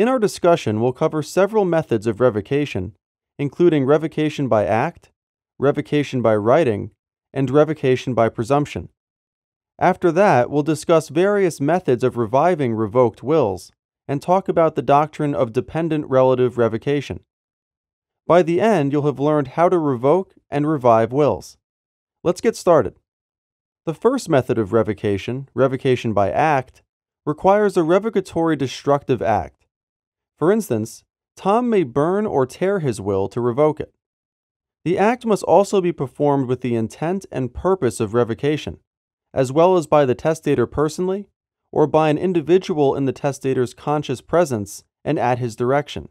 In our discussion, we'll cover several methods of revocation, including revocation by act, revocation by writing, and revocation by presumption. After that, we'll discuss various methods of reviving revoked wills and talk about the doctrine of dependent relative revocation. By the end, you'll have learned how to revoke and revive wills. Let's get started. The first method of revocation, revocation by act, requires a revocatory destructive act for instance, Tom may burn or tear his will to revoke it. The act must also be performed with the intent and purpose of revocation, as well as by the testator personally, or by an individual in the testator's conscious presence and at his direction.